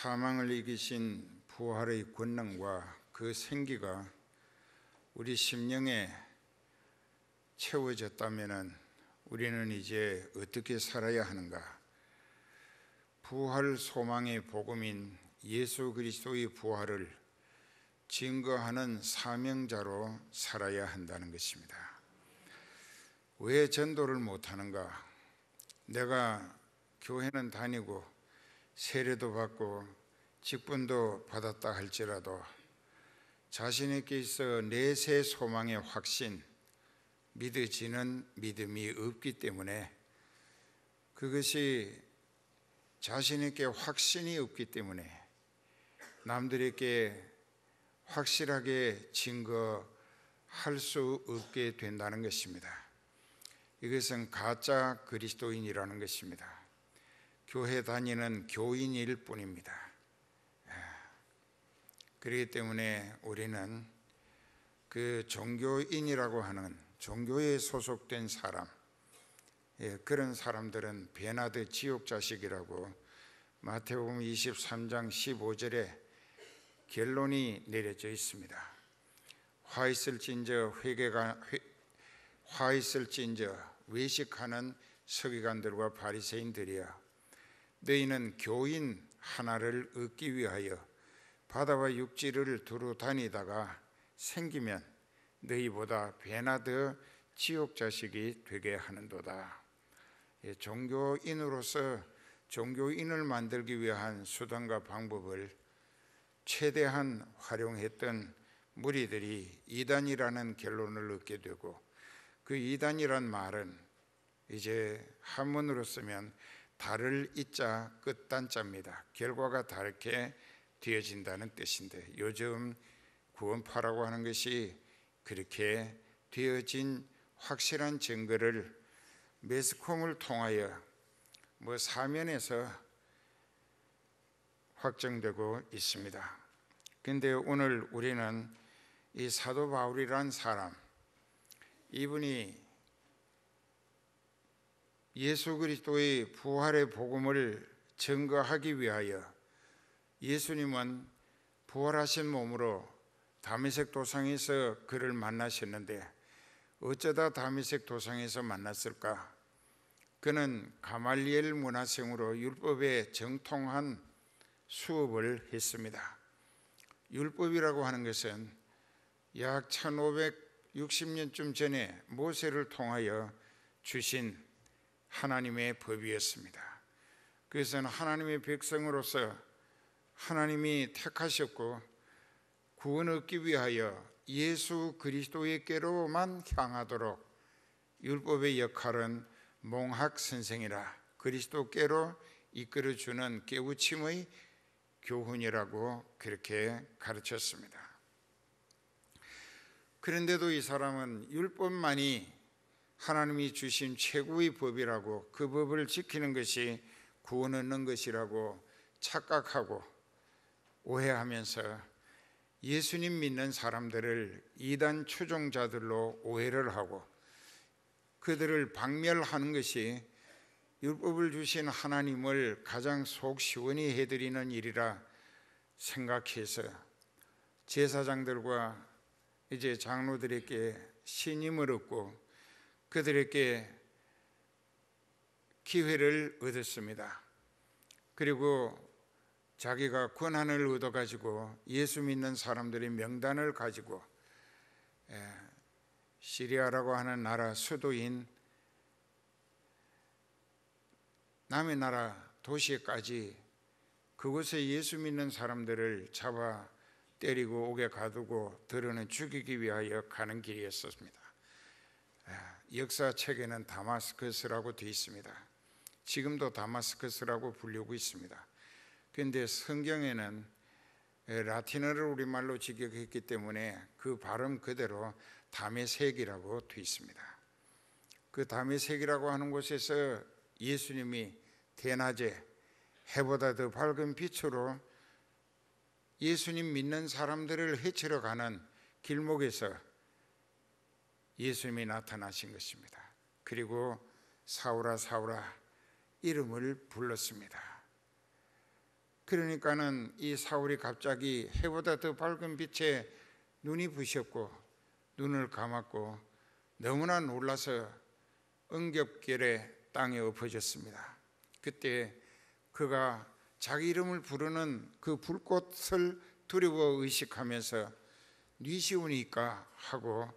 사망을 이기신 부활의 권능과 그 생기가 우리 심령에 채워졌다면 우리는 이제 어떻게 살아야 하는가? 부활 소망의 복음인 예수 그리스도의 부활을 증거하는 사명자로 살아야 한다는 것입니다. 왜 전도를 못하는가? 내가 교회는 다니고 세례도 받고 직분도 받았다 할지라도 자신에게 있어 내세 소망의 확신, 믿어지는 믿음이 없기 때문에 그것이 자신에게 확신이 없기 때문에 남들에게 확실하게 증거할 수 없게 된다는 것입니다. 이것은 가짜 그리스도인이라는 것입니다. 교회 다니는 교인일 뿐입니다. 예. 그렇기 때문에 우리는 그 종교인이라고 하는 종교에 소속된 사람, 예, 그런 사람들은 베나드 지옥 자식이라고 마태복음 23장 15절에 결론이 내려져 있습니다. 화 있을진저 회개가 화 있을진저 외식하는 서기관들과 바리새인들이야 너희는 교인 하나를 얻기 위하여 바다와 육지를 두루 다니다가 생기면 너희보다 배나 더 지옥 자식이 되게 하는도다. 예, 종교인으로서 종교인을 만들기 위한 수단과 방법을 최대한 활용했던 무리들이 이단이라는 결론을 얻게 되고 그 이단이란 말은 이제 한문으로 쓰면 달을 잇자 끝단자입니다. 결과가 다르게 되어진다는 뜻인데 요즘 구원파라고 하는 것이 그렇게 되어진 확실한 증거를 매스컴을 통하여 뭐 사면에서 확정되고 있습니다. 그런데 오늘 우리는 이 사도 바울이란 사람 이분이 예수 그리스도의 부활의 복음을 증거하기 위하여 예수님은 부활하신 몸으로 다미색 도상에서 그를 만나셨는데 어쩌다 다미색 도상에서 만났을까? 그는 가말리엘 문화생으로 율법에 정통한 수업을 했습니다. 율법이라고 하는 것은 약 1560년쯤 전에 모세를 통하여 주신 하나님의 법이었습니다. 그래서 하나님의 백성으로서 하나님이 택하셨고 구원 얻기 위하여 예수 그리스도에게로만 향하도록 율법의 역할은 몽학 선생이라 그리스도께로 이끌어 주는 깨우침의 교훈이라고 그렇게 가르쳤습니다. 그런데도 이 사람은 율법만이 하나님이 주신 최고의 법이라고 그 법을 지키는 것이 구원 얻는 것이라고 착각하고 오해하면서 예수님 믿는 사람들을 이단 추종자들로 오해를 하고 그들을 박멸하는 것이 율법을 주신 하나님을 가장 속 시원히 해드리는 일이라 생각해서 제사장들과 이제 장로들에게 신임을 얻고 그들에게 기회를 얻었습니다. 그리고 자기가 권한을 얻어 가지고 예수 믿는 사람들의 명단을 가지고 예, 시리아라고 하는 나라 수도인 남의 나라 도시까지 그곳에 예수 믿는 사람들을 잡아 때리고 옥에 가두고 들어는 죽이기 위하여 가는 길이었습니다. 예. 역사책에는 다마스커스라고 되어 있습니다. 지금도 다마스커스라고 불리고 있습니다. 그런데 성경에는 라틴어를 우리말로 직역했기 때문에 그 발음 그대로 담의색이라고 되어 있습니다. 그 담의색이라고 하는 곳에서 예수님이 대낮에 해보다 더 밝은 빛으로 예수님 믿는 사람들을 해치러 가는 길목에서 예수님이 나타나신 것입니다. 그리고 사울아 사울아 이름을 불렀습니다. 그러니까는 이 사울이 갑자기 해보다 더 밝은 빛에 눈이 부셨고 눈을 감았고 너무나 놀라서 응겹결에 땅에 엎어졌습니다. 그때 그가 자기 이름을 부르는 그 불꽃을 두려워 의식하면서 뉘시우니까 하고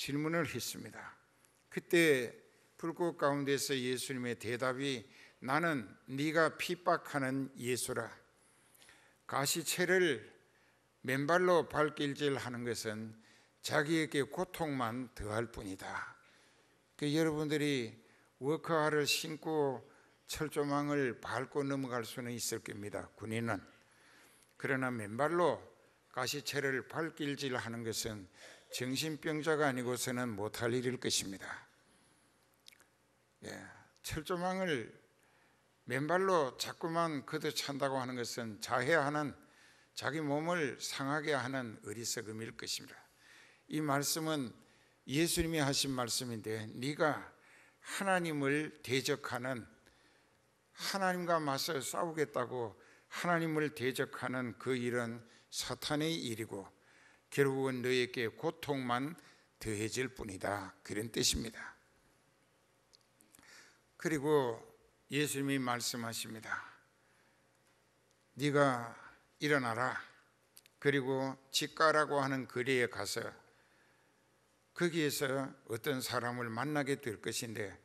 질문을 했습니다. 그때 불꽃 가운데서 예수님의 대답이 나는 네가 핍박하는 예수라. 가시체를 맨발로 발길질하는 것은 자기에게 고통만 더할 뿐이다. 그 여러분들이 워크화를 신고 철조망을 밟고 넘어갈 수는 있을 겁니다. 군인은 그러나 맨발로 가시체를 발길질하는 것은 정신병자가 아니고서는 못할 일일 것입니다. 예, 철조망을 맨발로 자꾸만 그도 찬다고 하는 것은 자해하는 자기 몸을 상하게 하는 어리석음일 것입니다. 이 말씀은 예수님이 하신 말씀인데 네가 하나님을 대적하는 하나님과 맞서 싸우겠다고 하나님을 대적하는 그 일은 사탄의 일이고 결국은 너에게 고통만 더해질 뿐이다. 그런 뜻입니다. 그리고 예수님이 말씀하십니다. 네가 일어나라. 그리고 집가라고 하는 거리에 가서 거기에서 어떤 사람을 만나게 될 것인데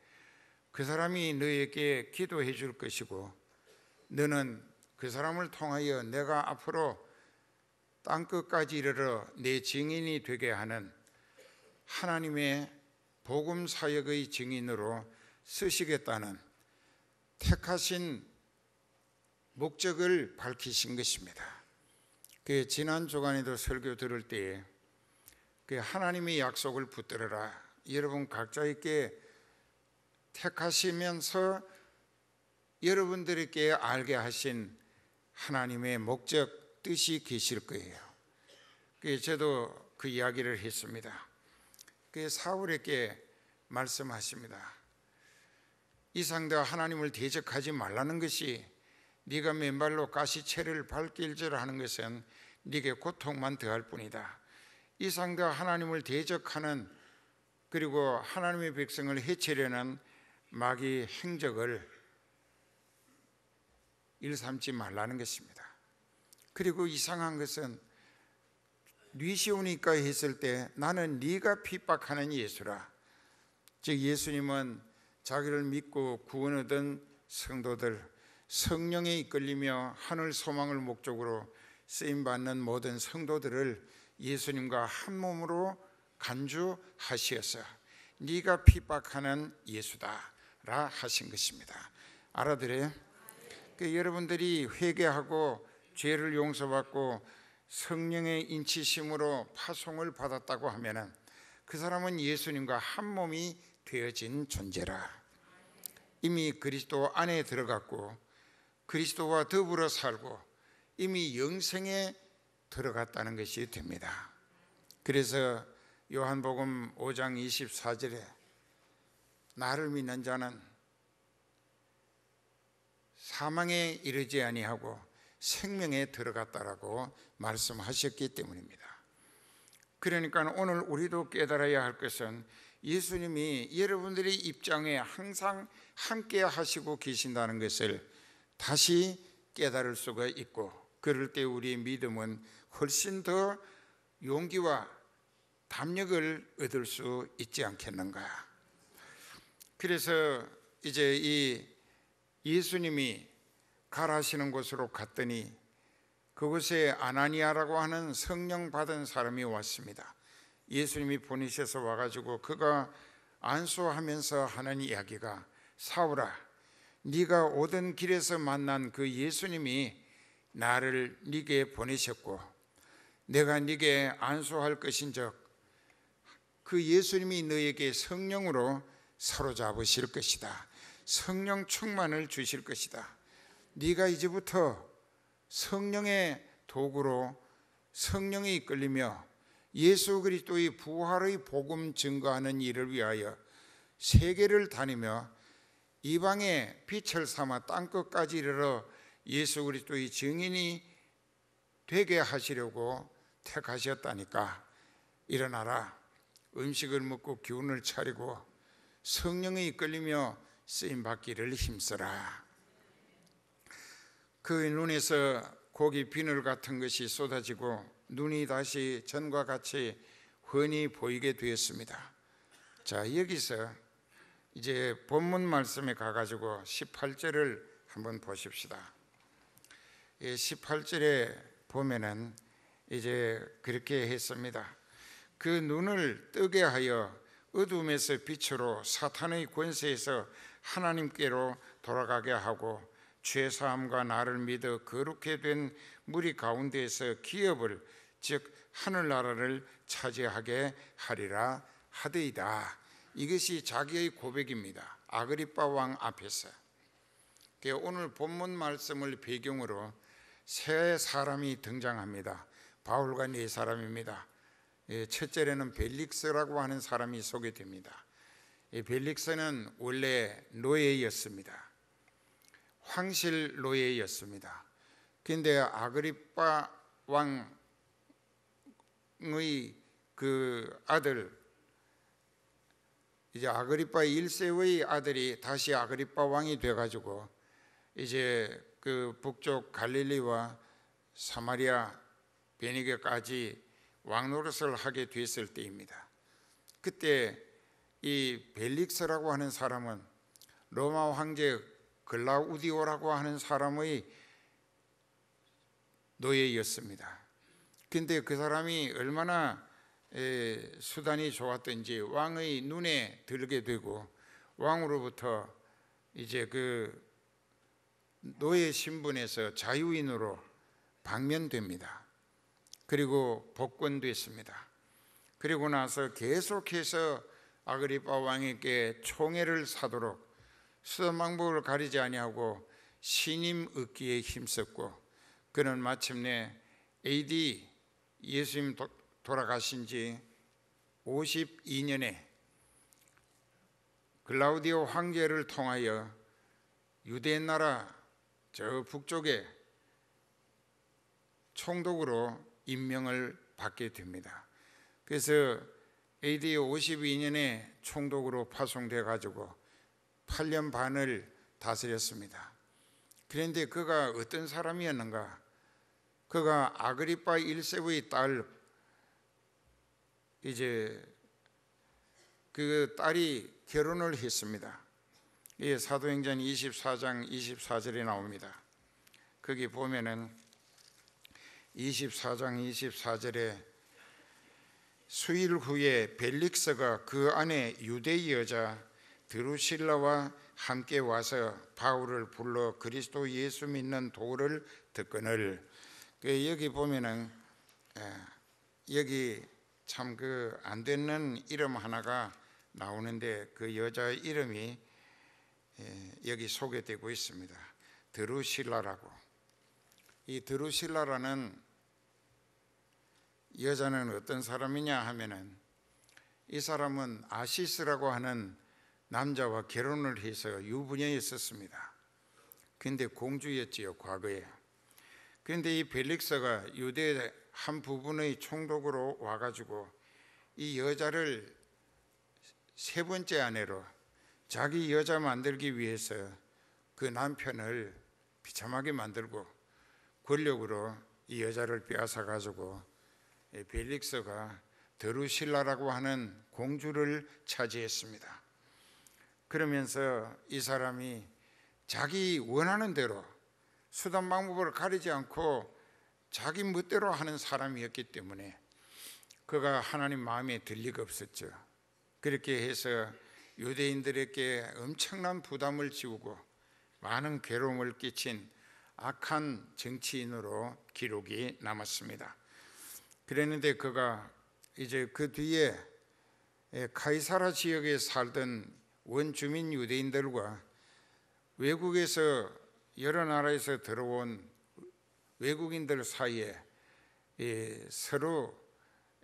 그 사람이 너에게 기도해 줄 것이고 너는 그 사람을 통하여 내가 앞으로 땅끝까지 이르러 내 증인이 되게 하는 하나님의 복음 사역의 증인으로 쓰시겠다는 택하신 목적을 밝히신 것입니다. 그 지난 주간에도 설교 들을 때에 그 하나님의 약속을 붙들어라. 여러분 각자있게 택하시면서 여러분들에게 알게 하신 하나님의 목적 뜻이 계실 거예요. 그 저도 그 이야기를 했습니다. 그 사울에게 말씀하십니다. 이상다 하나님을 대적하지 말라는 것이 네가 맨발로 가시채를 밟길질 하는 것은 네게 고통만 더할 뿐이다. 이상다 하나님을 대적하는 그리고 하나님의 백성을 해치려는 마귀 행적을 일삼지 말라는 것입니다. 그리고 이상한 것은 뉘시오니까 했을 때 나는 네가 핍박하는 예수라. 즉 예수님은 자기를 믿고 구원 얻은 성도들 성령에 이끌리며 하늘 소망을 목적으로 쓰임 받는 모든 성도들을 예수님과 한 몸으로 간주하시어서 네가 핍박하는 예수다라 하신 것입니다. 알아들어요? 그 여러분들이 회개하고 죄를 용서받고 성령의 인치심으로 파송을 받았다고 하면그 사람은 예수님과 한 몸이 되어진 존재라. 이미 그리스도 안에 들어갔고 그리스도와 더불어 살고 이미 영생에 들어갔다는 것이 됩니다. 그래서 요한복음 5장 24절에 나를 믿는 자는 사망에 이르지 아니하고 생명에 들어갔다라고 말씀하셨기 때문입니다. 그러니까 오늘 우리도 깨달아야 할 것은 예수님이 여러분들의 입장에 항상 함께 하시고 계신다는 것을 다시 깨달을 수가 있고 그럴 때 우리의 믿음은 훨씬 더 용기와 담력을 얻을 수 있지 않겠는가. 그래서 이제 이 예수님이 가라시는 곳으로 갔더니 그곳에 아나니아라고 하는 성령 받은 사람이 왔습니다. 예수님이 보내셔서 와가지고 그가 안수하면서 하는 이야기가 사울아 네가 오던 길에서 만난 그 예수님이 나를 네게 보내셨고 내가 네게 안수할 것인즉 그 예수님이 너에게 성령으로 사로잡으실 것이다. 성령 충만을 주실 것이다. 네가 이제부터 성령의 도구로 성령에 이끌리며 예수 그리스도의 부활의 복음 증거하는 일을 위하여 세계를 다니며 이방의 빛을 삼아 땅 끝까지 이르러 예수 그리스도의 증인이 되게 하시려고 택하셨다니까 일어나라 음식을 먹고 기운을 차리고 성령에 이끌리며 쓰임 받기를 힘쓰라 그 눈에서 고기 비늘 같은 것이 쏟아지고 눈이 다시 전과 같이 흔히 보이게 되었습니다. 자, 여기서 이제 본문 말씀에 가가지고 18절을 한번 보십시다. 18절에 보면은 이제 그렇게 했습니다. 그 눈을 뜨게 하여 어둠에서 빛으로 사탄의 권세에서 하나님께로 돌아가게 하고 죄사함과 나를 믿어 거룩해 된 무리 가운데에서 기업을 즉 하늘나라를 차지하게 하리라 하되이다. 이것이 자기의 고백입니다. 아그리파 왕 앞에서. 그 오늘 본문 말씀을 배경으로 세 사람이 등장합니다. 바울과 네 사람입니다. 예, 첫째로는 벨릭스라고 하는 사람이 소개됩니다. 예, 벨릭스는 원래 노예였습니다. 황실 노예였습니다. 근데 아그리빠 왕의 그 아들 이제 아그리파 1세의 아들이 다시 아그리파 왕이 돼 가지고 이제 그 북쪽 갈릴리와 사마리아 베니게까지 왕노릇을 하게 됐을 때입니다. 그때 이 벨릭스라고 하는 사람은 로마 황제 글라우디오라고 하는 사람의 노예였습니다. 근데 그 사람이 얼마나 수단이 좋았던지 왕의 눈에 들게 되고 왕으로부터 이제 그 노예 신분에서 자유인으로 방면됩니다. 그리고 복권됐습니다. 그리고 나서 계속해서 아그리파 왕에게 총애를 사도록 수단 방법을 가리지 아니하고 신임 얻기에 힘썼고 그는 마침내 AD 예수님 도, 돌아가신 지 52년에 글라우디오 황제를 통하여 유대인 나라 저 북쪽에 총독으로 임명을 받게 됩니다. 그래서 AD 52년에 총독으로 파송돼 가지고 8년 반을 다스렸습니다. 그런데 그가 어떤 사람이었는가? 그가 아그리파 1세의 딸 이제 그 딸이 결혼을 했습니다. 이 사도행전 24장 24절에 나옵니다. 거기 보면은 24장 24절에 수일 후에 벨릭스가 그 안에 유대 여자 드루실라와 함께 와서 바울을 불러 그리스도 예수 믿는 도를 듣거늘 그 여기 보면은 예, 여기 참 그 안 되는 이름 하나가 나오는데 그 여자 이름이 예, 여기 소개되고 있습니다. 드루실라라고 이 드루실라라는 여자는 어떤 사람이냐 하면은 이 사람은 아시스라고 하는 남자와 결혼을 해서 유부녀에 있었습니다. 근데 공주였지요, 과거에. 그데이 벨릭스가 유대 한 부분의 총독으로 와가지고 이 여자를 세 번째 아내로 자기 여자 만들기 위해서 그 남편을 비참하게 만들고 권력으로 이 여자를 빼앗아 가지고 벨릭스가 드루실라라고 하는 공주를 차지했습니다. 그러면서 이 사람이 자기 원하는 대로 수단 방법을 가리지 않고 자기 멋대로 하는 사람이었기 때문에 그가 하나님 마음에 들리가 없었죠. 그렇게 해서 유대인들에게 엄청난 부담을 지우고 많은 괴로움을 끼친 악한 정치인으로 기록이 남았습니다. 그랬는데 그가 이제 그 뒤에 카이사라 지역에 살던 원주민 유대인들과 외국에서 여러 나라에서 들어온 외국인들 사이에 예, 서로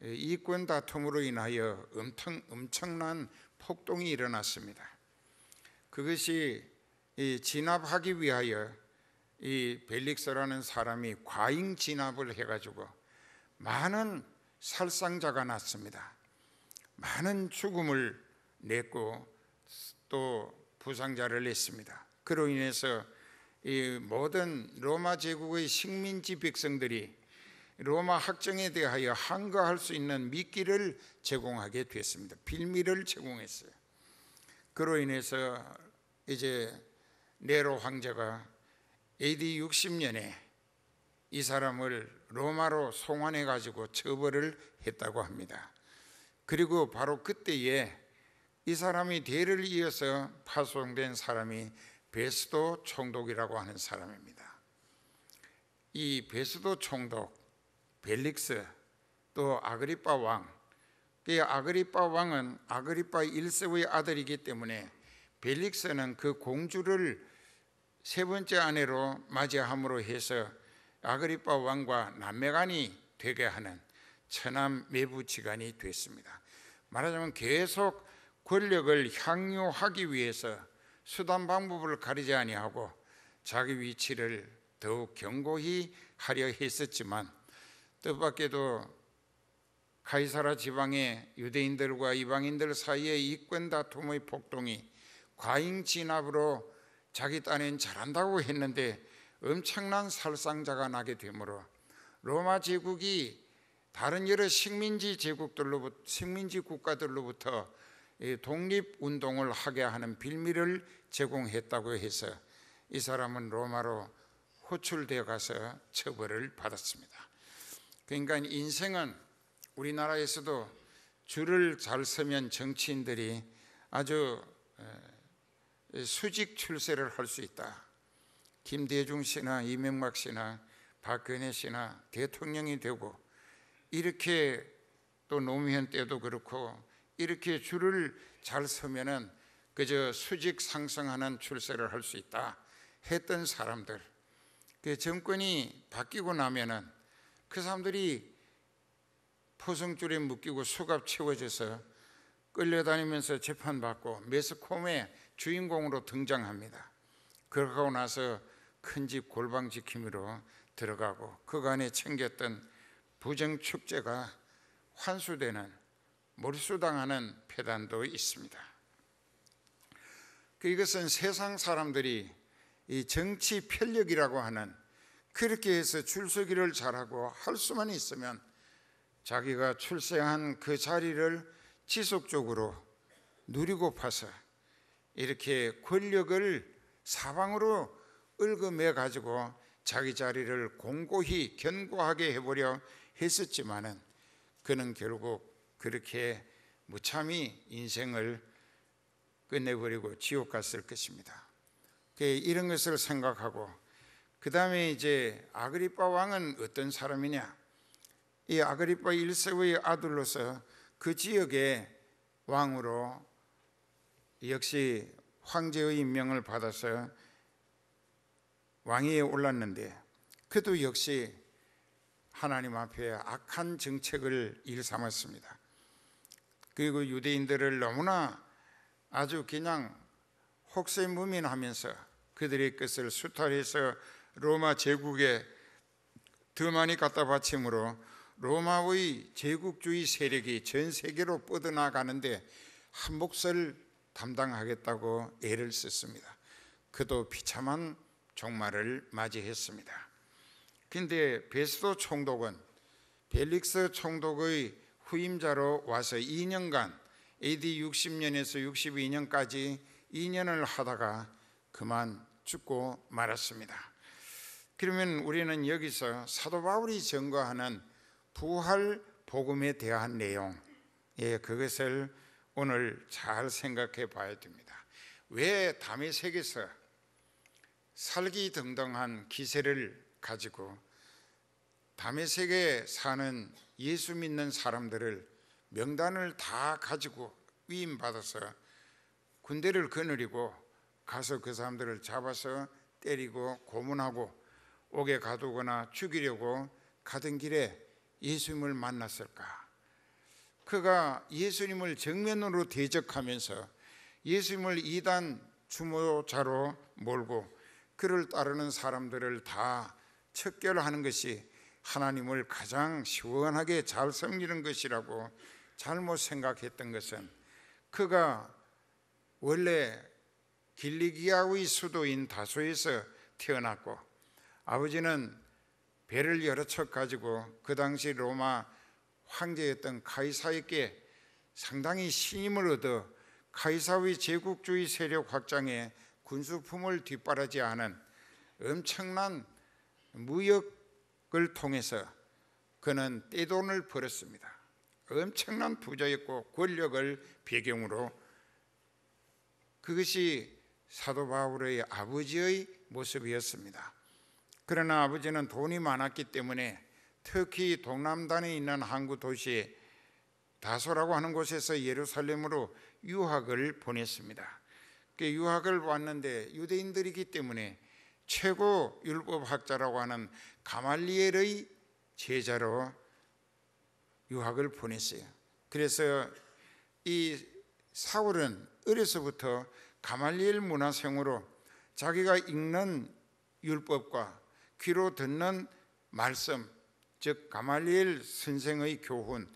예, 이권 다툼으로 인하여 엄청, 엄청난 폭동이 일어났습니다. 그것이 진압하기 위하여 이 벨릭스라는 사람이 과잉 진압을 해가지고 많은 살상자가 났습니다. 많은 죽음을 냈고 또 부상자를 냈습니다. 그로 인해서 이 모든 로마 제국의 식민지 백성들이 로마 학정에 대하여 항거할 수 있는 미끼를 제공하게 됐습니다. 빌미를 제공했어요. 그로 인해서 이제 네로 황제가 AD 60년에 이 사람을 로마로 송환해 가지고 처벌을 했다고 합니다. 그리고 바로 그때에 이 사람이 대를 이어서 파송된 사람이 베스도 총독이라고 하는 사람입니다. 이 베스도 총독, 벨릭스, 또 아그리파 왕, 그 아그리파 왕은 아그리파 1세의 아들이기 때문에 벨릭스는 그 공주를 세 번째 아내로 맞이함으로 해서 아그리파 왕과 남매간이 되게 하는 천남 매부지간이 됐습니다. 말하자면 계속 권력을 향유하기 위해서 수단 방법을 가리지 아니하고 자기 위치를 더욱 견고히 하려 했었지만 뜻밖에도 카이사라 지방의 유대인들과 이방인들 사이의 이권 다툼의 폭동이 과잉 진압으로 자기 딴엔 잘한다고 했는데 엄청난 살상자가 나게 되므로 로마 제국이 다른 여러 식민지 제국들로부터 식민지 국가들로부터 독립운동을 하게 하는 빌미를 제공했다고 해서 이 사람은 로마로 호출되어 가서 처벌을 받았습니다. 그러니까 인생은 우리나라에서도 줄을 잘 서면 정치인들이 아주 수직 출세를 할 수 있다. 김대중 씨나 이명박 씨나 박근혜 씨나 대통령이 되고 이렇게 또 노무현 때도 그렇고 이렇게 줄을 잘 서면은 그저 수직 상승하는 출세를 할 수 있다 했던 사람들 그 정권이 바뀌고 나면은 그 사람들이 포성줄에 묶이고 수갑 채워져서 끌려다니면서 재판받고 메스컴의 주인공으로 등장합니다. 그러고 나서 큰 집 골방 지킴이로 들어가고 그간에 챙겼던 부정 축제가 환수되는 몰수당하는 폐단도 있습니다. 그 이것은 세상 사람들이 이 정치 편력이라고 하는 그렇게 해서 출세기를 잘하고 할 수만 있으면 자기가 출세한 그 자리를 지속적으로 누리고 파서 이렇게 권력을 사방으로 얽음해 가지고 자기 자리를 공고히 견고하게 해보려 했었지만은 그는 결국 그렇게 무참히 인생을 끝내버리고 지옥 갔을 것입니다. 이런 것을 생각하고 그 다음에 이제 아그리파 왕은 어떤 사람이냐? 이 아그리파 1세의 아들로서 그 지역의 왕으로 역시 황제의 임명을 받아서 왕위에 올랐는데 그도 역시 하나님 앞에 악한 정책을 일삼았습니다. 그리고 유대인들을 너무나 아주 그냥 혹세무민하면서 그들의 끝을 수탈해서 로마 제국에 더 많이 갖다 바침으로 로마의 제국주의 세력이 전 세계로 뻗어나가는데 한 몫을 담당하겠다고 애를 썼습니다. 그도 비참한 종말을 맞이했습니다. 근데 베스도 총독은 벨릭스 총독의 후임자로 와서 2년간 AD 60년에서 62년까지 2년을 하다가 그만 죽고 말았습니다. 그러면 우리는 여기서 사도 바울이 증거하는 부활 복음에 대한 내용, 예, 그것을 오늘 잘 생각해 봐야 됩니다. 왜 담에색에서 살기 등등한 기세를 가지고 담에색에 사는 예수 믿는 사람들을 명단을 다 가지고 위임받아서 군대를 거느리고 가서 그 사람들을 잡아서 때리고 고문하고 옥에 가두거나 죽이려고 가던 길에 예수님을 만났을까? 그가 예수님을 정면으로 대적하면서 예수님을 이단 주모자로 몰고 그를 따르는 사람들을 다 척결하는 것이 하나님을 가장 시원하게 잘 섬기는 것이라고 잘못 생각했던 것은 그가 원래 길리기아의 수도인 다소에서 태어났고 아버지는 배를 여러 척 가지고 그 당시 로마 황제였던 카이사에게 상당히 신임을 얻어 카이사의 제국주의 세력 확장에 군수품을 뒷바라지 하는 엄청난 무역 그걸 통해서 그는 떼돈을 벌었습니다. 엄청난 부자였고 권력을 배경으로 그것이 사도 바울의 아버지의 모습이었습니다. 그러나 아버지는 돈이 많았기 때문에 특히 동남단에 있는 항구 도시 다소라고 하는 곳에서 예루살렘으로 유학을 보냈습니다. 그 유학을 왔는데 유대인들이기 때문에 최고 율법학자라고 하는 가말리엘의 제자로 유학을 보냈어요. 그래서 이 사울은 어려서부터 가말리엘 문화생으로 자기가 읽는 율법과 귀로 듣는 말씀, 즉 가말리엘 선생의 교훈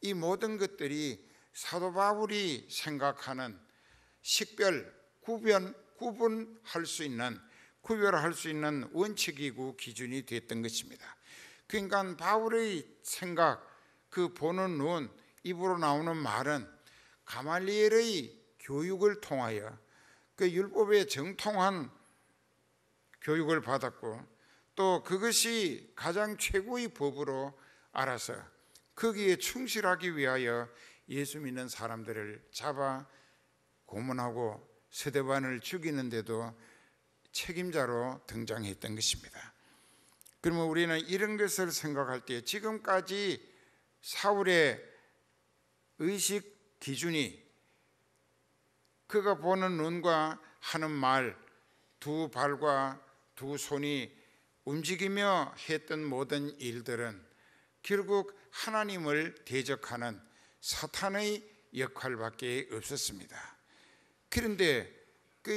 이 모든 것들이 사도 바울이 생각하는 식별, 구변, 구분할 수 있는 구별할 수 있는 원칙이고 기준이 됐던 것입니다. 그러니까 바울의 생각, 그 보는 눈, 입으로 나오는 말은 가말리엘의 교육을 통하여 그 율법에 정통한 교육을 받았고 또 그것이 가장 최고의 법으로 알아서 거기에 충실하기 위하여 예수 믿는 사람들을 잡아 고문하고 세대반을 죽이는데도 책임자로 등장했던 것입니다. 그러면 우리는 이런 것을 생각할 때 지금까지 사울의 의식 기준이 그가 보는 눈과 하는 말, 두 발과 두 손이 움직이며 했던 모든 일들은 결국 하나님을 대적하는 사탄의 역할밖에 없었습니다. 그런데 그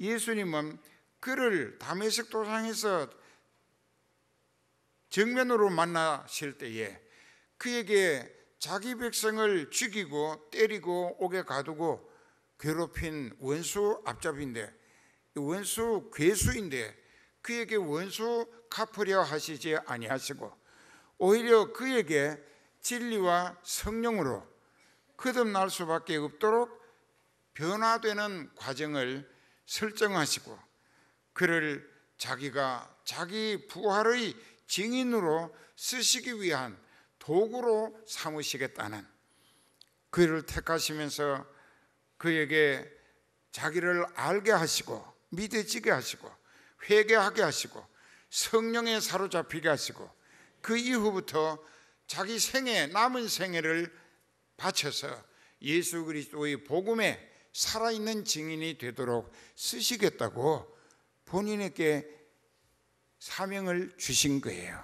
예수님은 그를 담에색 도상에서 정면으로 만나실 때에 그에게 자기 백성을 죽이고 때리고 옥에 가두고 괴롭힌 원수 앞잡인데 원수 괴수인데 그에게 원수 갚으려 하시지 아니하시고 오히려 그에게 진리와 성령으로 거듭날 수밖에 없도록 변화되는 과정을 설정하시고 그를 자기가 자기 부활의 증인으로 쓰시기 위한 도구로 삼으시겠다는 그를 택하시면서 그에게 자기를 알게 하시고 믿어지게 하시고 회개하게 하시고 성령에 사로잡히게 하시고 그 이후부터 자기 생애 남은 생애를 바쳐서 예수 그리스도의 복음에 살아있는 증인이 되도록 쓰시겠다고 본인에게 사명을 주신 거예요.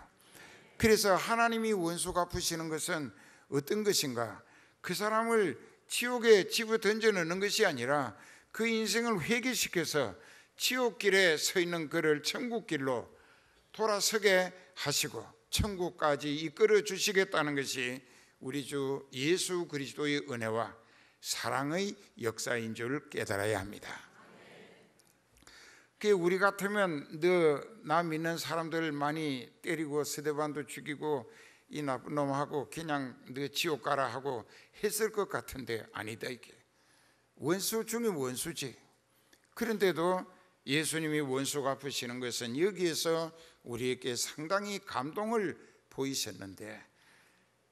그래서 하나님이 원수 갚으시는 것은 어떤 것인가? 그 사람을 지옥에 집어 던져 넣는 것이 아니라 그 인생을 회개시켜서 지옥길에 서 있는 그를 천국길로 돌아서게 하시고 천국까지 이끌어 주시겠다는 것이 우리 주 예수 그리스도의 은혜와 사랑의 역사인 줄 깨달아야 합니다. 그 우리 같으면 너나 믿는 사람들 많이 때리고 스데반도 죽이고 이 나쁜 놈하고 그냥 너 지옥 가라 하고 했을 것 같은데 아니다 이게 원수 중에 원수지 그런데도 예수님이 원수 갚으시는 것은 여기에서 우리에게 상당히 감동을 보이셨는데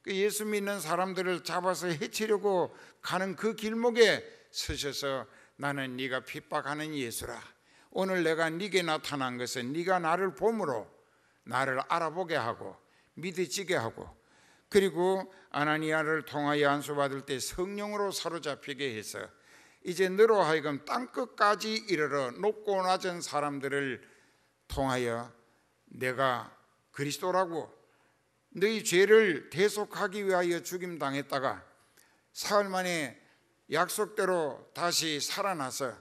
그 예수 믿는 사람들을 잡아서 해치려고 가는 그 길목에 서셔서 나는 네가 핍박하는 예수라. 오늘 내가 네게 나타난 것은 네가 나를 보므로 나를 알아보게 하고 믿어지게 하고 그리고 아나니아를 통하여 안수받을 때 성령으로 사로잡히게 해서 이제 너로 하여금 땅끝까지 이르러 높고 낮은 사람들을 통하여 내가 그리스도라고 너희 죄를 대속하기 위하여 죽임 당했다가 사흘 만에 약속대로 다시 살아나서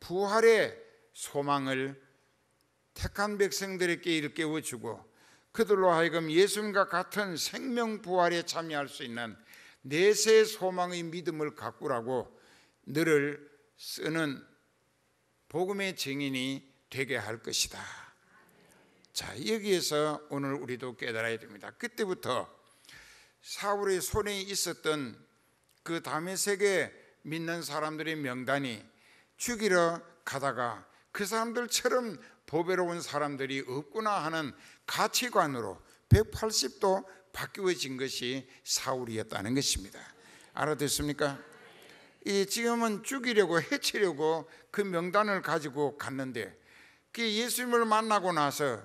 부활의 소망을 택한 백성들에게 일깨워 주고 그들로 하여금 예수님과 같은 생명 부활에 참여할 수 있는 내세 소망의 믿음을 가꾸라고 너를 쓰는 복음의 증인이 되게 할 것이다. 자, 여기에서 오늘 우리도 깨달아야 됩니다. 그때부터 사울의 손에 있었던 그 담의 세계 믿는 사람들의 명단이 죽이러 가다가 그 사람들처럼 보배로운 사람들이 없구나 하는 가치관으로 180도 바뀌어진 것이 사울이었다는 것입니다. 알아듣습니까? 이 지금은 죽이려고 해치려고 그 명단을 가지고 갔는데 그 예수님을 만나고 나서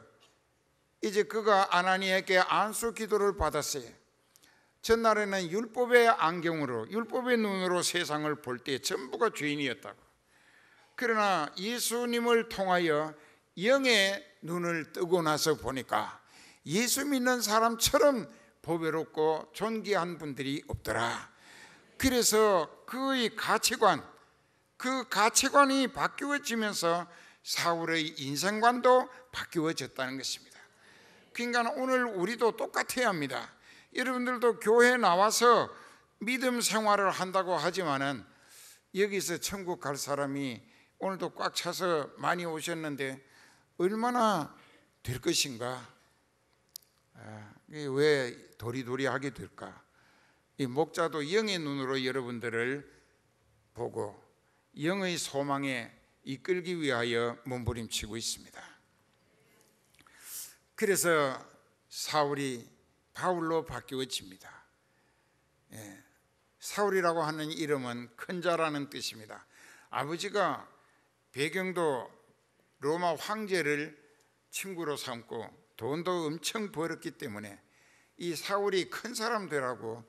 이제 그가 아나니에게 안수 기도를 받았어요. 전날에는 율법의 안경으로 율법의 눈으로 세상을 볼 때 전부가 죄인이었다고. 그러나 예수님을 통하여 영의 눈을 뜨고 나서 보니까 예수 믿는 사람처럼 보배롭고 존귀한 분들이 없더라. 그래서 그의 가치관, 그 가치관이 바뀌어지면서 사울의 인생관도 바뀌어졌다는 것입니다. 그러니까 오늘 우리도 똑같아야 합니다. 여러분들도 교회 나와서 믿음 생활을 한다고 하지만은 여기서 천국 갈 사람이 오늘도 꽉 차서 많이 오셨는데 얼마나 될 것인가? 아, 왜 도리도리하게 될까? 이 목자도 영의 눈으로 여러분들을 보고 영의 소망에 이끌기 위하여 몸부림치고 있습니다. 그래서 사울이 바울로 바뀌어집니다. 예. 사울이라고 하는 이름은 큰 자라는 뜻입니다. 아버지가 배경도 로마 황제를 친구로 삼고 돈도 엄청 벌었기 때문에 이 사울이 큰 사람 되라고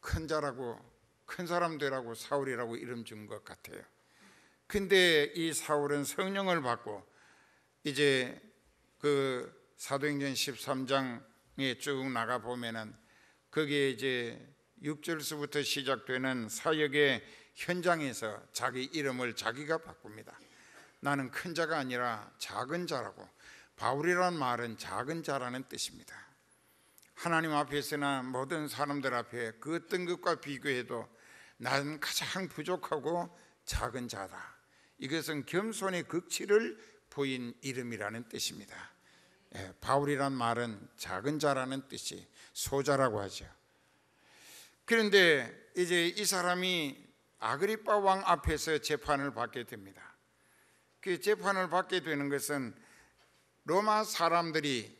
큰 자라고 큰 사람 되라고 사울이라고 이름 준 것 같아요. 근데 이 사울은 성령을 받고 이제 그 사도행전 13장에 쭉 나가 보면은 거기에 이제 6절서부터 시작되는 사역의 현장에서 자기 이름을 자기가 바꿉니다. 나는 큰 자가 아니라 작은 자라고 바울이란 말은 작은 자라는 뜻입니다. 하나님 앞에서나 모든 사람들 앞에 그 어떤 것과 비교해도 나 가장 부족하고 작은 자다. 이것은 겸손의 극치를 부인 이름이라는 뜻입니다. 예, 바울이란 말은 작은 자라는 뜻이 소자라고 하죠. 그런데 이제 이 사람이 아그리파 왕 앞에서 재판을 받게 됩니다. 그 재판을 받게 되는 것은 로마 사람들이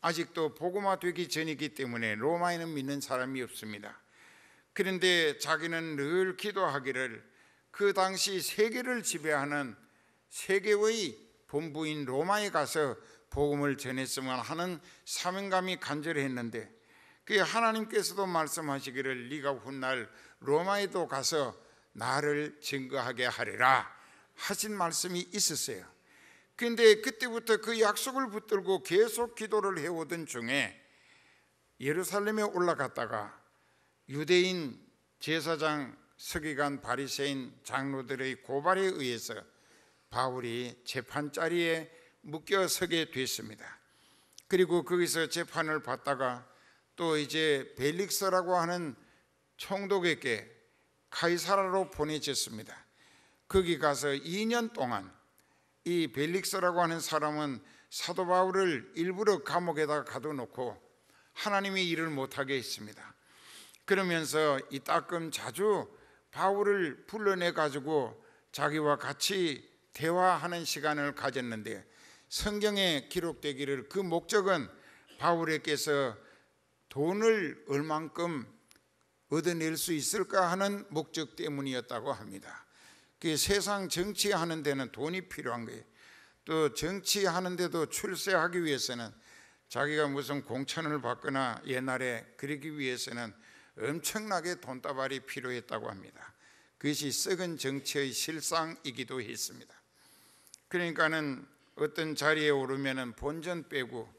아직도 복음화 되기 전이기 때문에 로마에는 믿는 사람이 없습니다. 그런데 자기는 늘 기도하기를 그 당시 세계를 지배하는 세계의 본부인 로마에 가서 복음을 전했으면 하는 사명감이 간절했는데 그 하나님께서도 말씀하시기를 네가 훗날 로마에도 가서 나를 증거하게 하리라 하신 말씀이 있었어요. 근데 그때부터 그 약속을 붙들고 계속 기도를 해오던 중에 예루살렘에 올라갔다가 유대인 제사장 서기관 바리새인 장로들의 고발에 의해서 바울이 재판 자리에 묶여 서게 됐습니다. 그리고 거기서 재판을 받다가 또 이제 벨릭스라고 하는 총독에게 카이사라로 보내졌습니다. 거기 가서 2년 동안 이 벨릭스라고 하는 사람은 사도 바울을 일부러 감옥에다가 가둬놓고 하나님이 일을 못하게 했습니다. 그러면서 이 따끔 자주 바울을 불러내 가지고 자기와 같이 대화하는 시간을 가졌는데 성경에 기록되기를 그 목적은 바울에게서 돈을 얼만큼 얻어낼 수 있을까 하는 목적 때문이었다고 합니다. 그 세상 정치하는 데는 돈이 필요한 거예요. 또 정치하는데도 출세하기 위해서는 자기가 무슨 공천을 받거나 옛날에 그러기 위해서는 엄청나게 돈다발이 필요했다고 합니다. 그것이 썩은 정치의 실상이기도 했습니다. 그러니까는 어떤 자리에 오르면은 본전 빼고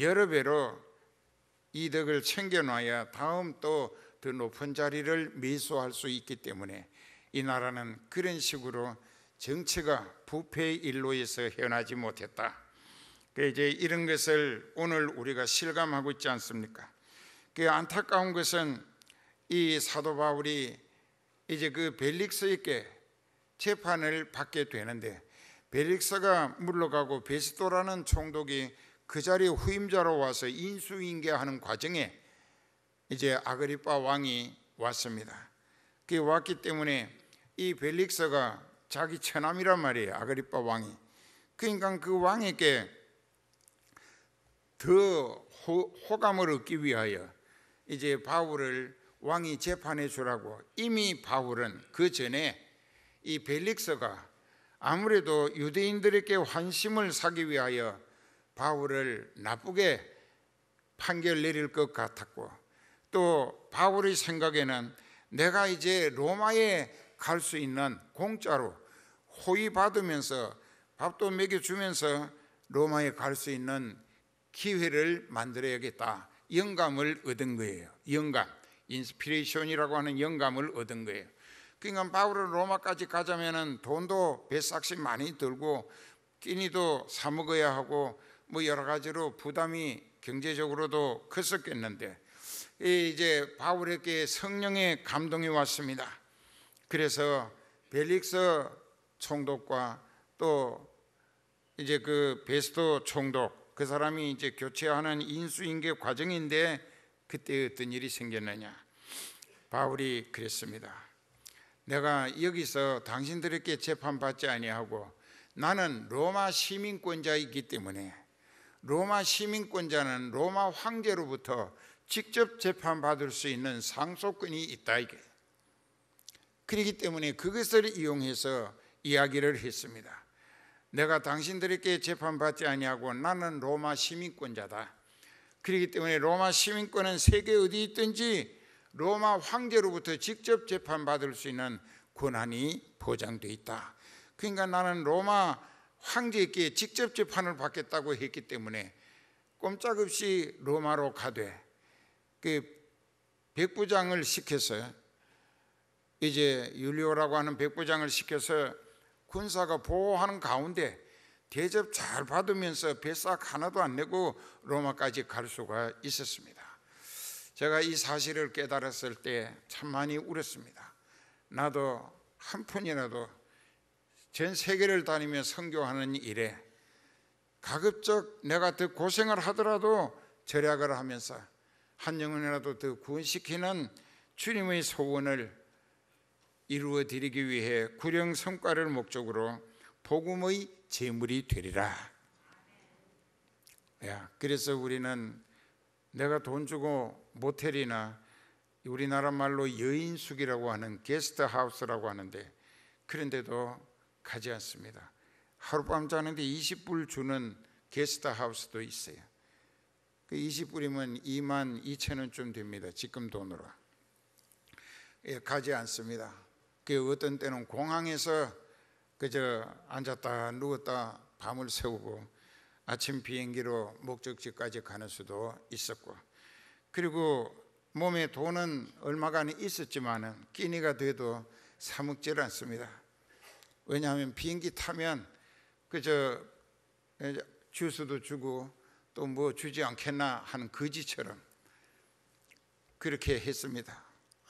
여러 배로 이득을 챙겨놔야 다음 또 더 높은 자리를 매수할 수 있기 때문에 이 나라는 그런 식으로 정치가 부패의 일로에서 헤어나지 못했다. 그 이제 이런 것을 오늘 우리가 실감하고 있지 않습니까? 그 안타까운 것은 이 사도 바울이 이제 그 벨릭스에게 재판을 받게 되는데 베릭사가 물러가고 베스토라는 총독이 그 자리 에 후임자로 와서 인수인계하는 과정에 이제 아그리파 왕이 왔습니다. 그게 왔기 때문에 이 벨릭서가 자기 처남이란 말이에요. 아그리파 왕이. 그러니까 그 왕에게 더 호, 감을 얻기 위하여 이제 바울을 왕이 재판해 주라고 이미 바울은 그 전에 이 벨릭서가 아무래도 유대인들에게 환심을 사기 위하여 바울을 나쁘게 판결 내릴 것 같았고 또 바울의 생각에는 내가 이제 로마에 갈 수 있는 공짜로 호의 받으면서 밥도 먹여 주면서 로마에 갈 수 있는 기회를 만들어야겠다. 영감을 얻은 거예요. 영감. 인스피레이션이라고 하는 영감을 얻은 거예요. 그러니까 바울은 로마까지 가자면은 돈도 배싹씩 많이 들고 끼니도 사 먹어야 하고 뭐 여러 가지로 부담이 경제적으로도 컸었겠는데 이제 바울에게 성령의 감동이 왔습니다. 그래서 벨릭스 총독과 또 이제 그 베스토 총독 그 사람이 이제 교체하는 인수인계 과정인데 그때 어떤 일이 생겼느냐 바울이 그랬습니다. 내가 여기서 당신들에게 재판받지 아니하고 나는 로마 시민권자이기 때문에 로마 시민권자는 로마 황제로부터 직접 재판받을 수 있는 상속권이 있다 이게. 그렇기 때문에 그것을 이용해서 이야기를 했습니다. 내가 당신들에게 재판받지 아니하고 나는 로마 시민권자다. 그렇기 때문에 로마 시민권은 세계 어디 있든지 로마 황제로부터 직접 재판받을 수 있는 권한이 보장돼 있다. 그러니까 나는 로마 황제께 직접 재판을 받겠다고 했기 때문에 꼼짝없이 로마로 가되 그 백부장을 시켜서 이제 율리오라고 하는 백부장을 시켜서 군사가 보호하는 가운데 대접 잘 받으면서 배싹 하나도 안 내고 로마까지 갈 수가 있었습니다. 제가 이 사실을 깨달았을 때 참 많이 울었습니다. 나도 한 푼이라도 전 세계를 다니며 선교하는 일에 가급적 내가 더 고생을 하더라도 절약을 하면서 한 영혼이라도 더 구원시키는 주님의 소원을 이루어 드리기 위해 구령 성과를 목적으로 복음의 제물이 되리라. 야, 그래서 우리는 내가 돈 주고 모텔이나 우리나라 말로 여인숙이라고 하는 게스트하우스라고 하는데 그런데도 가지 않습니다. 하룻밤 자는데 20불 주는 게스트하우스도 있어요. 그 20불이면 2만 2천 원쯤 됩니다. 지금 돈으로. 예, 가지 않습니다. 그 어떤 때는 공항에서 그저 앉았다 누웠다 밤을 새우고 아침 비행기로 목적지까지 가는 수도 있었고 그리고 몸에 돈은 얼마간 있었지만 끼니가 돼도 사먹질 않습니다. 왜냐하면 비행기 타면 그저 예, 주스도 주고 또 뭐 주지 않겠나 하는 거지처럼 그렇게 했습니다.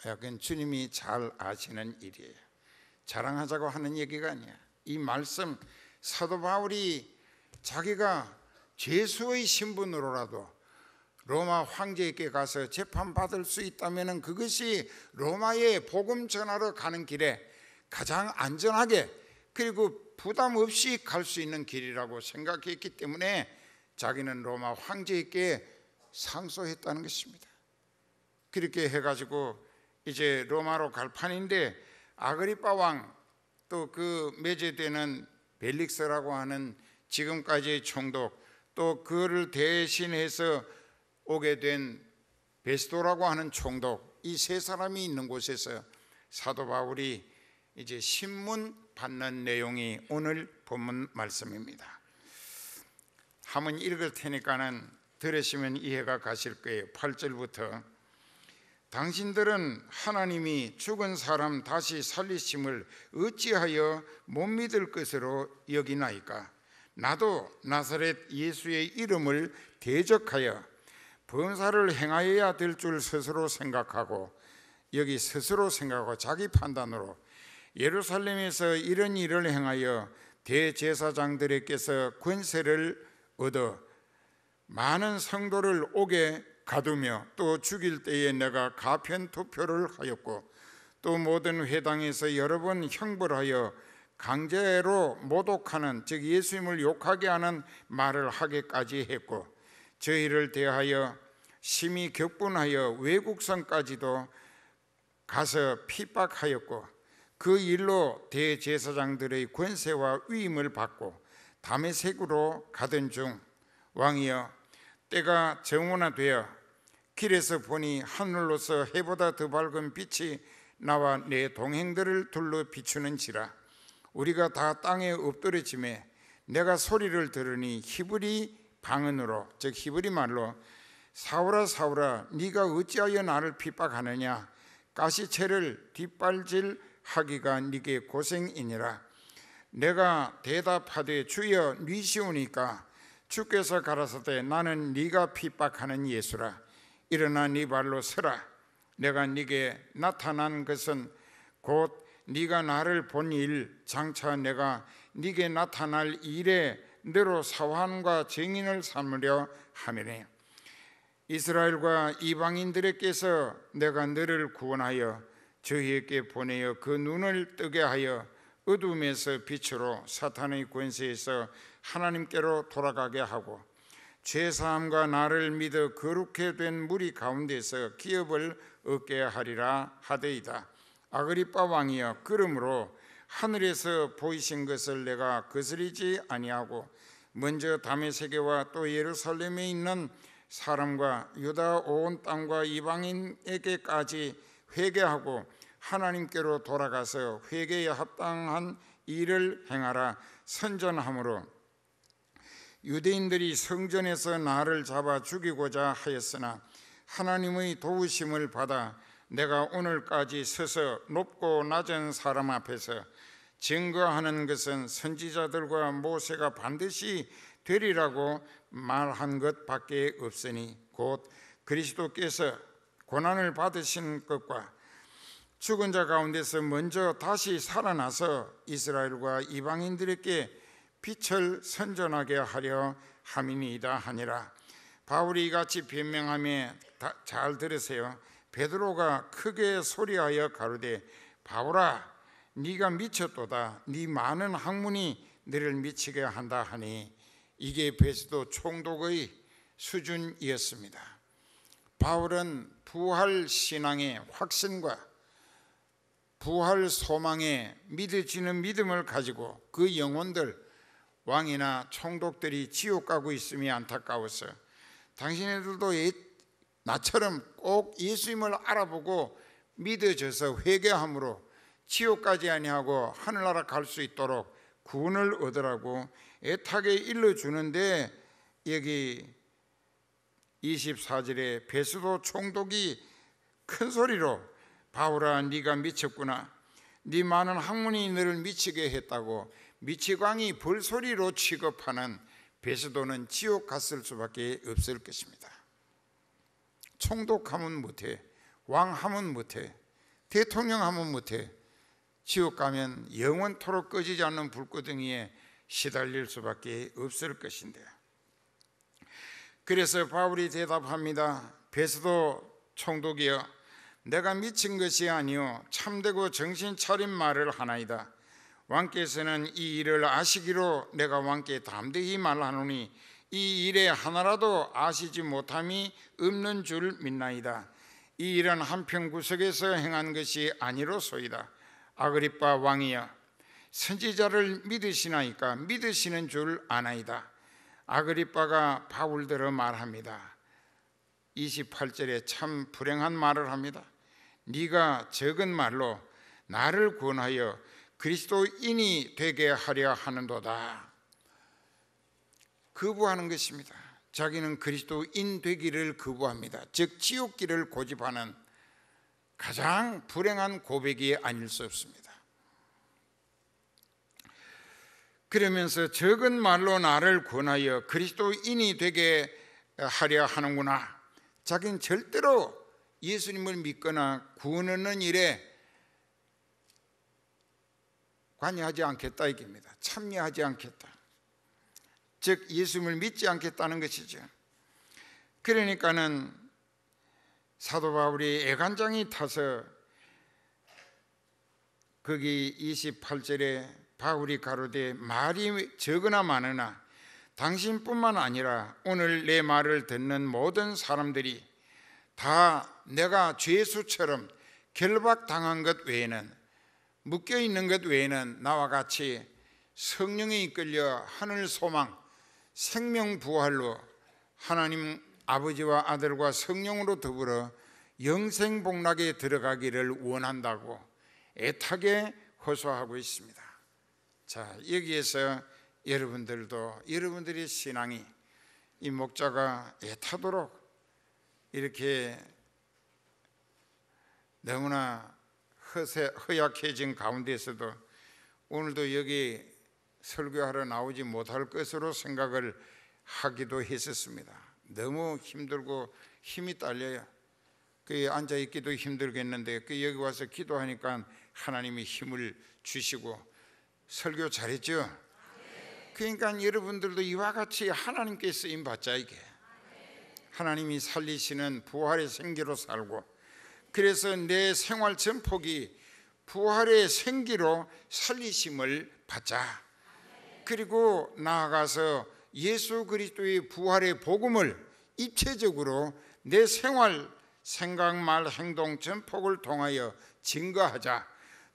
약간 주님이 잘 아시는 일이에요. 자랑하자고 하는 얘기가 아니야. 이 말씀 사도 바울이 자기가 죄수의 신분으로라도 로마 황제에게 가서 재판받을 수 있다면 그것이 로마의 복음 전하러 가는 길에 가장 안전하게 그리고 부담 없이 갈 수 있는 길이라고 생각했기 때문에 자기는 로마 황제에게 상소했다는 것입니다. 그렇게 해가지고 이제 로마로 갈 판인데 아그리파 왕또 그 매제되는 벨릭스라고 하는 지금까지의 총독 또 그를 대신해서 오게 된 베스도라고 하는 총독 이 세 사람이 있는 곳에서 사도 바울이 이제 신문 받는 내용이 오늘 본문 말씀입니다. 한번 읽을 테니까는 들으시면 이해가 가실 거예요. 8절부터 당신들은 하나님이 죽은 사람 다시 살리심을 어찌하여 못 믿을 것으로 여기나이까? 나도 나사렛 예수의 이름을 대적하여 범사를 행하여야 될 줄 스스로 생각하고 여기 스스로 생각하고 자기 판단으로 예루살렘에서 이런 일을 행하여 대제사장들에게서 권세를 얻어 많은 성도를 옥에 가두며 또 죽일 때에 내가 가편 투표를 하였고 또 모든 회당에서 여러 번 형벌하여 강제로 모독하는 즉 예수님을 욕하게 하는 말을 하기까지 했고 저희를 대하여 심히 격분하여 외국성까지도 가서 핍박하였고 그 일로 대제사장들의 권세와 위임을 받고 담의색으로 가던 중 왕이여 때가 정온화되어 길에서 보니 하늘로서 해보다 더 밝은 빛이 나와 내 동행들을 둘러 비추는지라 우리가 다 땅에 엎드려짐에 내가 소리를 들으니 히브리 방언으로 즉 히브리 말로 사울아 사울아 네가 어찌하여 나를 핍박하느냐 가시체를 뒷발질하기가 네게 고생이니라 내가 대답하되 주여 니시오니까 네 주께서 가라사대 나는 네가 핍박하는 예수라 일어나 네 발로 서라 내가 네게 나타난 것은 곧 네가 나를 본일 장차 내가 네게 나타날 일에 내로 사환과 증인을 삼으려 하이니 이스라엘과 이방인들에게서 내가 너를 구원하여 저희에게 보내어 그 눈을 뜨게 하여 어둠에서 빛으로 사탄의 권세에서 하나님께로 돌아가게 하고 죄사함과 나를 믿어 거룩해 된 무리 가운데서 기업을 얻게 하리라 하되이다 아그리빠 왕이여 그러므로 하늘에서 보이신 것을 내가 거스리지 아니하고 먼저 담의 세계와 또 예루살렘에 있는 사람과 유다 온 땅과 이방인에게까지 회개하고 하나님께로 돌아가서 회개에 합당한 일을 행하라 선전함으로 유대인들이 성전에서 나를 잡아 죽이고자 하였으나 하나님의 도우심을 받아 내가 오늘까지 서서 높고 낮은 사람 앞에서 증거하는 것은 선지자들과 모세가 반드시 되리라고 말한 것밖에 없으니 곧 그리스도께서 고난을 받으신 것과 죽은 자 가운데서 먼저 다시 살아나서 이스라엘과 이방인들에게 빛을 선전하게 하려 함이니이다 하니라 바울이 이같이 변명하며 잘 들으세요 베드로가 크게 소리하여 가로되 바울아 네가 미쳤도다 네 많은 학문이 너를 미치게 한다 하니 이게 베스도 총독의 수준이었습니다. 바울은 부활 신앙의 확신과 부활 소망에 믿어지는 믿음을 가지고 그 영혼들 왕이나 총독들이 지옥 가고 있음이 안타까워서 당신들도 나처럼 꼭 예수님을 알아보고 믿어져서 회개함으로 지옥까지 아니하고 하늘나라 갈 수 있도록 구원을 얻으라고 애타게 일러주는데 여기 24절에 베스도 총독이 큰 소리로 바울아 네가 미쳤구나 네 많은 학문이 너를 미치게 했다고 미치광이 벌소리로 취급하는 베스도는 지옥 갔을 수밖에 없을 것입니다 총독 하면 못해 왕 하면 못해 대통령 하면 못해 지옥 가면 영원토록 꺼지지 않는 불꽃등이에 시달릴 수밖에 없을 것인데 그래서 바울이 대답합니다 베스도 총독이여 내가 미친 것이 아니요 참되고 정신 차린 말을 하나이다 왕께서는 이 일을 아시기로 내가 왕께 담대히 말하노니 이 일에 하나라도 아시지 못함이 없는 줄 믿나이다 이 일은 한편 구석에서 행한 것이 아니로소이다 아그리빠 왕이여 선지자를 믿으시나이까 믿으시는 줄 아나이다 아그리빠가 바울들어 말합니다 28절에 참 불행한 말을 합니다 네가 적은 말로 나를 구원하여 그리스도인이 되게 하려 하는도다 거부하는 것입니다 자기는 그리스도인 되기를 거부합니다 즉 지옥길을 고집하는 가장 불행한 고백이 아닐 수 없습니다. 그러면서 적은 말로 나를 권하여 그리스도인이 되게 하려 하는구나. 자기는 절대로 예수님을 믿거나 구원하는 일에 관여하지 않겠다 이겁니다. 참여하지 않겠다. 즉 예수님을 믿지 않겠다는 것이죠. 그러니까는 사도 바울이 애간장이 타서 거기 28절에 바울이 가로되 말이 적으나 많으나 당신뿐만 아니라 오늘 내 말을 듣는 모든 사람들이 다 내가 죄수처럼 결박당한 것 외에는 묶여 있는 것 외에는 나와 같이 성령에 이끌려 하늘 소망 생명 부활로 하나님 아버지와 아들과 성령으로 더불어 영생 복락에 들어가기를 원한다고 애타게 호소하고 있습니다. 자, 여기에서 여러분들도 여러분들의 신앙이 이 목자가 애타도록 이렇게 너무나 허세, 허약해진 가운데서도 오늘도 여기 설교하러 나오지 못할 것으로 생각을 하기도 했었습니다. 너무 힘들고 힘이 딸려요. 그 앉아 있기도 힘들겠는데 그 여기 와서 기도하니까 하나님이 힘을 주시고 설교 잘했죠. 그러니까 여러분들도 이와 같이 하나님께 쓰임 받자 이게 하나님이 살리시는 부활의 생기로 살고 그래서 내 생활 전폭이 부활의 생기로 살리심을 받자. 그리고 나아가서 예수 그리스도의 부활의 복음을 입체적으로 내 생활, 생각, 말, 행동 전폭을 통하여 증거하자.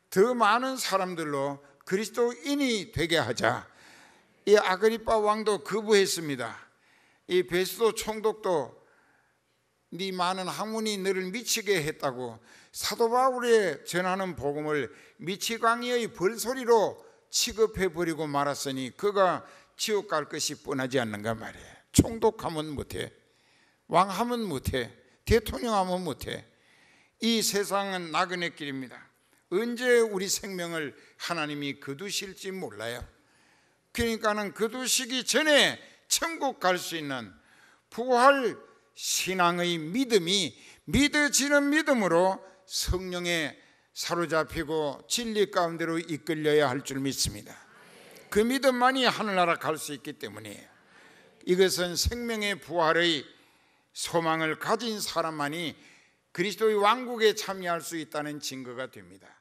더 많은 사람들로 그리스도인이 되게 하자. 이아그리빠 왕도 거부했습니다. 이 베스도 총독도 네 많은 학문이 너를 미치게 했다고 사도 바울의 전하는 복음을 미치광이의 벌소리로 취급해 버리고 말았으니 그가 지옥 갈 것이 뻔하지 않는가 말이에요. 총독하면 못해. 왕하면 못해. 대통령하면 못해. 이 세상은 나그네 길입니다. 언제 우리 생명을 하나님이 거두실지 몰라요. 그러니까는 거두시기 전에 천국 갈 수 있는 부활 신앙의 믿음이 믿어지는 믿음으로 성령에 사로잡히고 진리 가운데로 이끌려야 할 줄 믿습니다. 그 믿음만이 하늘나라 갈 수 있기 때문이에요. 이것은 생명의 부활의 소망을 가진 사람만이 그리스도의 왕국에 참여할 수 있다는 증거가 됩니다.